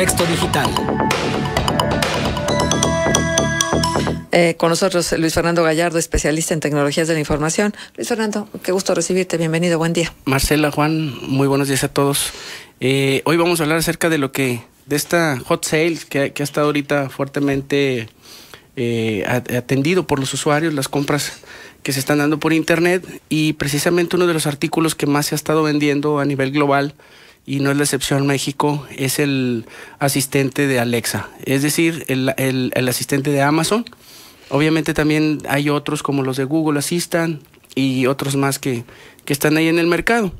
texto Digital. Eh, con nosotros eh, Luis Fernando Gallardo, especialista en tecnologías de la información. Luis Fernando, qué gusto recibirte, bienvenido, buen día. Marcela, Juan, muy buenos días a todos. Eh, hoy vamos a hablar acerca de lo que, de esta hot sales que, ha estado ahorita fuertemente atendido por los usuarios, las compras que se están dando por internet y precisamente uno de los artículos que más se ha estado vendiendo a nivel global y no es la excepción México, es el asistente de Alexa, es decir, el, asistente de Amazon. Obviamente también hay otros como los de Google Asistan... y otros más que, están ahí en el mercado.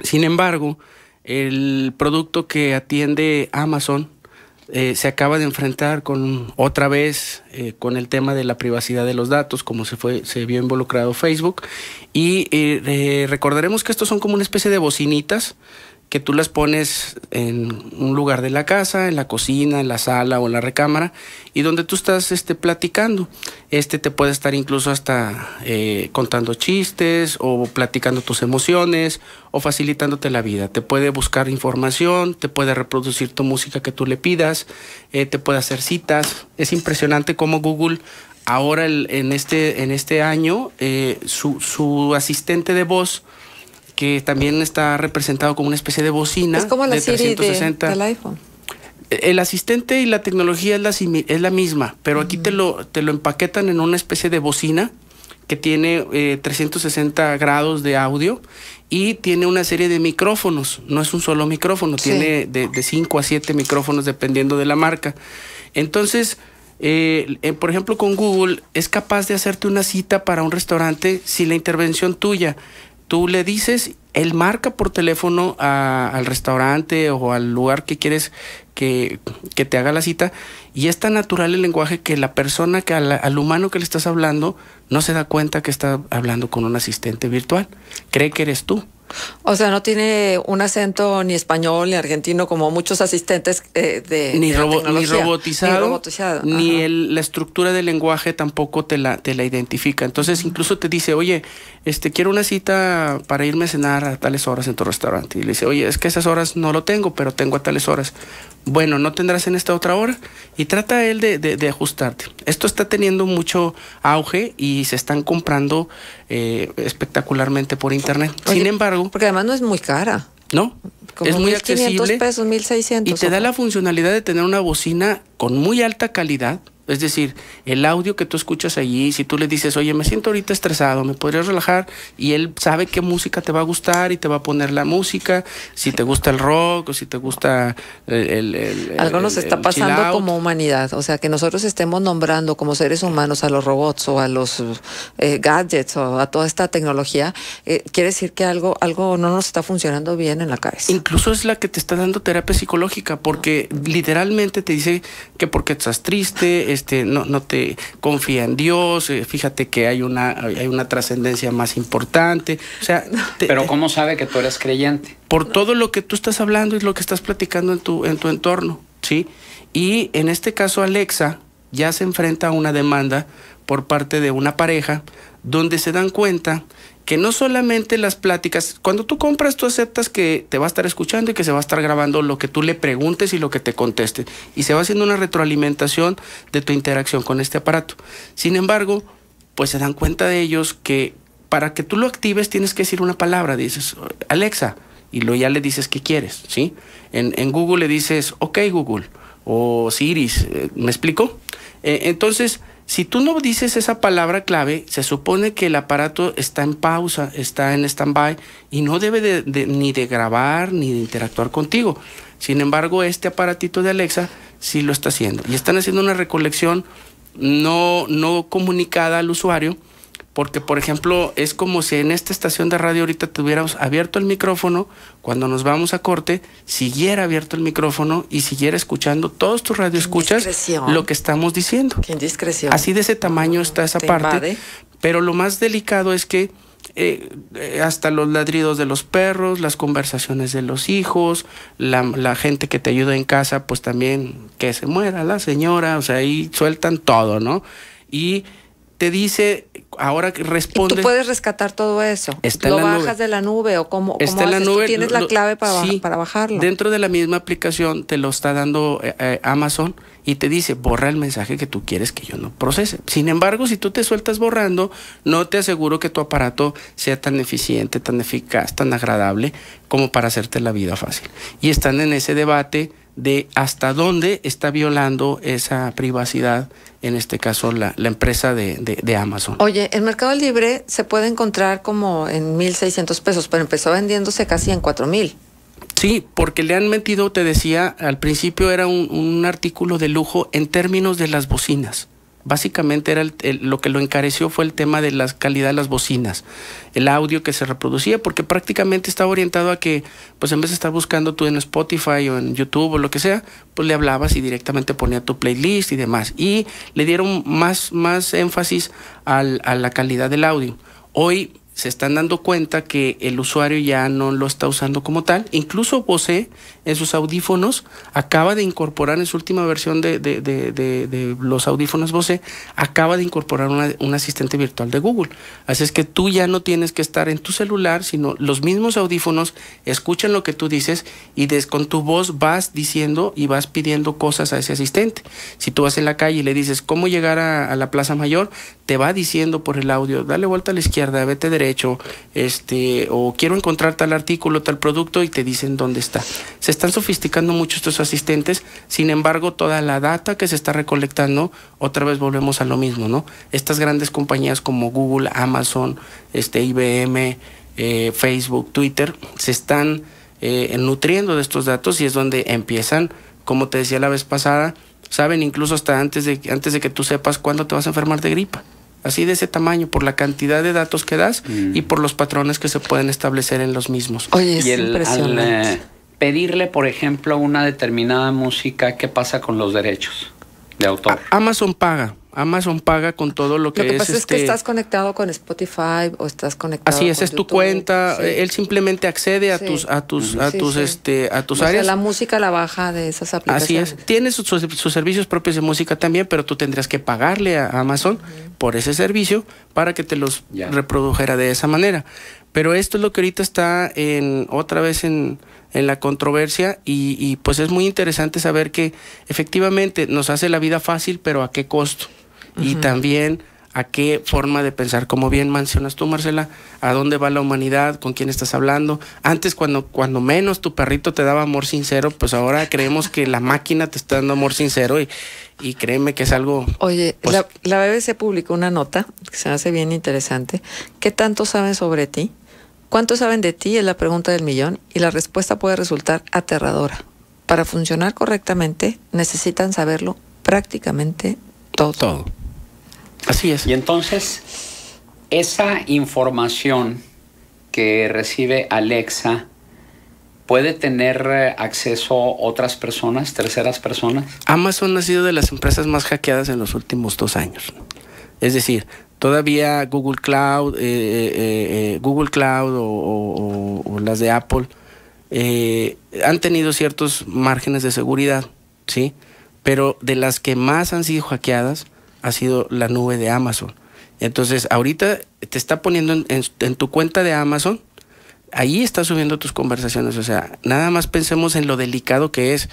Sin embargo, el producto que atiende Amazon eh, se acaba de enfrentar con otra vez eh, con el tema de la privacidad de los datos, como se fue, se vio involucrado Facebook. Y eh, recordaremos que estos son como una especie de bocinitas que tú las pones en un lugar de la casa, en la cocina, en la sala o en la recámara, y donde tú estás este, platicando. Este te puede estar incluso hasta eh, contando chistes o platicando tus emociones o facilitándote la vida. Te puede buscar información, te puede reproducir tu música que tú le pidas, eh, te puede hacer citas. Es impresionante cómo Google ahora en, este, en este año eh, su asistente de voz también está representado como una especie de bocina. Es como la de 360. del iPhone. El asistente y la tecnología es la, es la misma, pero aquí te, lo, te lo empaquetan en una especie de bocina que tiene 360 eh, grados de audio y tiene una serie de micrófonos. No es un solo micrófono, tiene de 5 a 7 micrófonos dependiendo de la marca. Entonces, eh, eh, por ejemplo, con Google es capaz de hacerte una cita para un restaurante sin la intervención tuya tú le dices, él marca por teléfono al restaurante o al lugar que quieres que, te haga la cita y es tan natural el lenguaje que la persona, que al, humano que le estás hablando, no se da cuenta que está hablando con un asistente virtual, cree que eres tú. O sea, no tiene un acento ni español ni argentino como muchos asistentes eh, de ni, robotizado, ni, el, la estructura del lenguaje tampoco te la te la identifica. Entonces incluso te dice, oye, este quiero una cita para irme a cenar a tales horas en tu restaurante. Y le dice, oye, es que esas horas no lo tengo, pero tengo a tales horas bueno, no tendrás en esta otra hora y trata él de, de, ajustarte. Esto está teniendo mucho auge y se están comprando eh, espectacularmente por internet. Sin embargo... Porque además no es muy cara. No, es muy 1, accesible. pesos, 1600. Y te da la funcionalidad de tener una bocina con muy alta calidad es decir, el audio que tú escuchas allí, si tú le dices, oye, me siento ahorita estresado, ¿me podrías relajar? Y él sabe qué música te va a gustar y te va a poner la música, si te gusta el rock o si te gusta el... Algo nos está pasando como humanidad, o sea, que nosotros estemos nombrando como seres humanos a los robots o a los eh, gadgets o a toda esta tecnología, eh, quiere decir que algo, algo no nos está funcionando bien en la cabeza. Incluso es la que te está dando terapia psicológica, porque literalmente te dice que porque estás triste, este, no, te confía en Dios, eh, fíjate que hay una, hay una trascendencia más importante. O sea, pero ¿cómo sabe que tú eres creyente? Por todo lo que tú estás hablando y lo que estás platicando en tu, en tu entorno, ¿sí? Y en este caso Alexa, ya se enfrenta a una demanda por parte de una pareja donde se dan cuenta que no solamente las pláticas, cuando tú compras tú aceptas que te va a estar escuchando y que se va a estar grabando lo que tú le preguntes y lo que te conteste. Y se va haciendo una retroalimentación de tu interacción con este aparato. Sin embargo, pues se dan cuenta de ellos que para que tú lo actives tienes que decir una palabra, dices, Alexa, y lo ya le dices que quieres, ¿sí? En, en Google le dices, ok Google, o Siris, eh, ¿me explico? Eh, entonces, si tú no dices esa palabra clave, se supone que el aparato está en pausa, está en stand-by y no debe ni de grabar ni de interactuar contigo. Sin embargo, este aparatito de Alexa sí lo está haciendo. Y están haciendo una recolección no, no comunicada al usuario porque por ejemplo es como si en esta estación de radio ahorita tuviéramos abierto el micrófono, cuando nos vamos a corte, siguiera abierto el micrófono y siguiera escuchando todos tus radioescuchas lo que estamos diciendo. Qué Así de ese tamaño está esa parte. Pero lo más delicado es que eh, eh, hasta los ladridos de los perros, las conversaciones de los hijos, la, gente que te ayuda en casa, pues también que se muera la señora, o sea, ahí sueltan todo, ¿no? Y te dice ahora responde. tú puedes rescatar todo eso. lo bajas de la nube o como la nube, tienes la clave para, para bajarlo. Dentro de la misma aplicación te lo está dando eh, eh, Amazon y te dice, borra el mensaje que tú quieres que yo no procese. Sin embargo, si tú te sueltas borrando, no te aseguro que tu aparato sea tan eficiente, tan eficaz, tan agradable como para hacerte la vida fácil. Y están en ese debate de hasta dónde está violando esa privacidad, en este caso la, empresa de, de, Amazon. Oye, el Mercado Libre se puede encontrar como en 1.600 pesos, pero empezó vendiéndose casi en 4.000. Sí, porque le han mentido, te decía, al principio era un artículo de lujo en términos de las bocinas básicamente era lo que lo encareció fue el tema de la calidad de las bocinas, el audio que se reproducía, porque prácticamente estaba orientado a que, pues en vez de estar buscando tú en Spotify o en YouTube o lo que sea, pues le hablabas y directamente ponía tu playlist y demás. Y le dieron más, más énfasis al, a la calidad del audio. Hoy se están dando cuenta que el usuario ya no lo está usando como tal. Incluso Bose en sus audífonos acaba de incorporar en su última versión de, los audífonos Bose, acaba de incorporar un asistente virtual de Google. Así es que tú ya no tienes que estar en tu celular, sino los mismos audífonos escuchan lo que tú dices y des, con tu voz vas diciendo y vas pidiendo cosas a ese asistente. Si tú vas en la calle y le dices cómo llegar a, a la Plaza Mayor, te va diciendo por el audio, dale vuelta a la izquierda, vete derecho, este, o quiero encontrar tal artículo, tal producto, y te dicen dónde está. Se están sofisticando mucho estos asistentes, sin embargo, toda la data que se está recolectando, otra vez volvemos a lo mismo, ¿no? Estas grandes compañías como Google, Amazon, este, IBM, eh, Facebook, Twitter, se están eh, nutriendo de estos datos y es donde empiezan, como te decía la vez pasada, Saben incluso hasta antes de, antes de que tú sepas cuándo te vas a enfermar de gripa. Así de ese tamaño, por la cantidad de datos que das mm. y por los patrones que se pueden establecer en los mismos. Oye, es y impresionante. Eh, pedirle, por ejemplo, una determinada música, ¿qué pasa con los derechos de autor? Amazon paga Amazon paga con todo lo que es. Lo que pasa es que este estás conectado con Spotify o estás conectado. Así es, es tu cuenta. Eh, él simplemente accede a tus a tus a tus este a tus o áreas. Sea, la música la baja de esas aplicaciones. Así es. Tiene sus, servicios propios de música también, pero tú tendrías que pagarle a Amazon por ese servicio para que te los reprodujera de esa manera. Pero esto es lo que ahorita está en otra vez en, la controversia y pues es muy interesante saber que efectivamente nos hace la vida fácil, pero a qué costo y también a qué forma de pensar. Como bien mencionas tú, Marcela, a dónde va la humanidad, con quién estás hablando. Antes, cuando, cuando menos tu perrito te daba amor sincero, pues ahora creemos que la máquina te está dando amor sincero y, y créeme que es algo... Oye, pues la, la, BBC publicó una nota que se hace bien interesante. ¿Qué tanto saben sobre ti? ¿Cuánto saben de ti? Es la pregunta del millón y la respuesta puede resultar aterradora. Para funcionar correctamente necesitan saberlo prácticamente todo. Todo. Así es. Y entonces, esa información que recibe Alexa, ¿Puede tener eh, acceso otras personas, terceras personas? Amazon ha sido de las empresas más hackeadas en los últimos dos años. Es decir, todavía Google Cloud, eh, eh, Google Cloud o, o, las de Apple han tenido ciertos márgenes de seguridad, ¿sí? Pero de las que más han sido hackeadas ha sido la nube de Amazon. Entonces, ahorita te está poniendo en, tu cuenta de Amazon, ahí está subiendo tus conversaciones. O sea, nada más pensemos en lo delicado que es.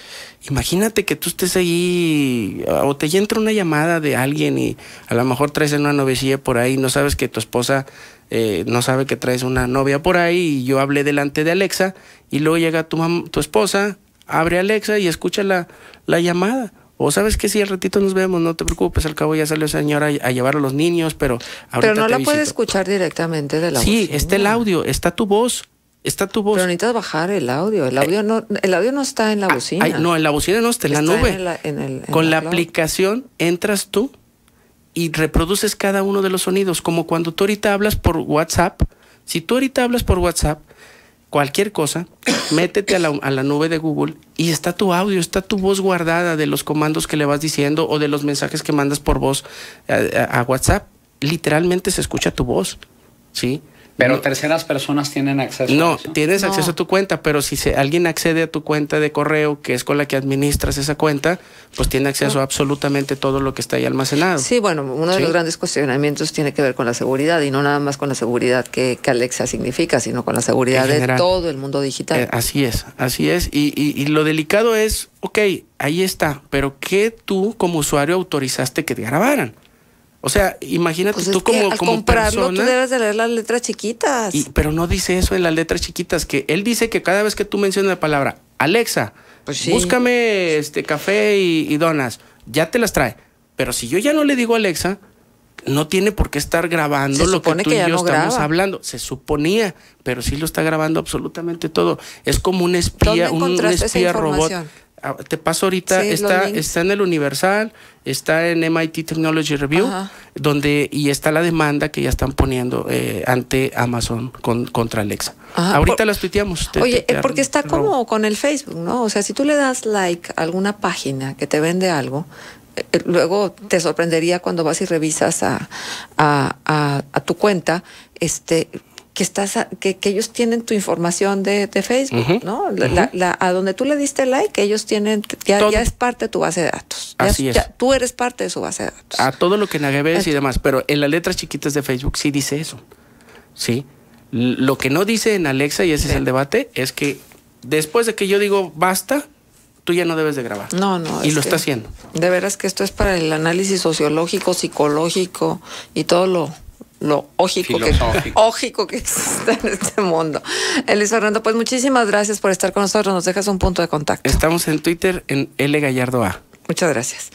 Imagínate que tú estés ahí ah, o te entra una llamada de alguien y a lo mejor traes una novecilla por ahí, no sabes que tu esposa eh, no sabe que traes una novia por ahí y yo hablé delante de Alexa y luego llega tu, tu esposa, abre Alexa y escucha la llamada o sabes que si al ratito nos vemos, no te preocupes, al cabo ya salió esa señora a, llevar a los niños, pero Pero no la puedes escuchar directamente de la Sí, está el audio, está tu voz, está tu voz. Pero necesitas bajar el audio. El audio, no, el audio no está en la ah, bocina. no, en la bocina no está, en la nube. Con la aplicación entras tú y reproduces cada uno de los sonidos, como cuando tú ahorita hablas por WhatsApp. Si tú ahorita hablas por WhatsApp, cualquier cosa, métete a la, nube de Google y está tu audio, está tu voz guardada de los comandos que le vas diciendo o de los mensajes que mandas por voz a, eh, eh, a WhatsApp. Literalmente se escucha tu voz, ¿sí? Pero terceras personas tienen acceso. No, tienes acceso a tu cuenta, pero si alguien accede a tu cuenta de correo, que es con la que administras esa cuenta, pues tiene acceso a ah. absolutamente todo lo que está ahí almacenado. Sí, bueno, uno de los grandes cuestionamientos tiene que ver con la seguridad y no nada más con la seguridad que, Alexa significa, sino con la seguridad de todo el mundo digital. Eh, así es, así es. Y, y lo delicado es, ok, ahí está, pero ¿qué tú como usuario autorizaste que te grabaran? O sea, imagínate pues tú como, como comprarlo, persona, Tú debes de leer las letras chiquitas. pero no dice eso en las letras chiquitas, que él dice que cada vez que tú mencionas la palabra, Alexa, pues búscame este café y, donas, ya te las trae. Pero si yo ya no le digo Alexa, no tiene por qué estar grabando lo que tú y yo estamos hablando. Se suponía, pero sí lo está grabando absolutamente todo. Es como un espía, un, un, espía robot. Ah, te paso ahorita, está, en el Universal, está en MIT Technology Review, donde, y está la demanda que ya están poniendo eh, ante Amazon con, contra Alexa. ahorita las tuiteamos. oye, porque está como con el Facebook, ¿no? O sea, si tú le das like a alguna página que te vende algo, eh, eh, luego te sorprendería cuando vas y revisas a, a tu cuenta, este que estás que, que, ellos tienen tu información de, Facebook, ¿no? a donde tú le diste like, ellos tienen, ya, es parte de tu base de datos. Así es. tú eres parte de su base de datos. A todo lo que es y demás, pero en las letras chiquitas de Facebook sí dice eso. Sí. Lo que no dice en Alexa, y ese es el debate, es que después de que yo digo basta, tú ya no debes de grabar. No, no. Y lo está haciendo. De veras que esto es para el análisis sociológico, psicológico y todo lo lo ógico que, exista que en este mundo. Elisa pues muchísimas gracias por estar con nosotros. Nos dejas un punto de contacto. Estamos en Twitter en L Gallardo A. Muchas gracias.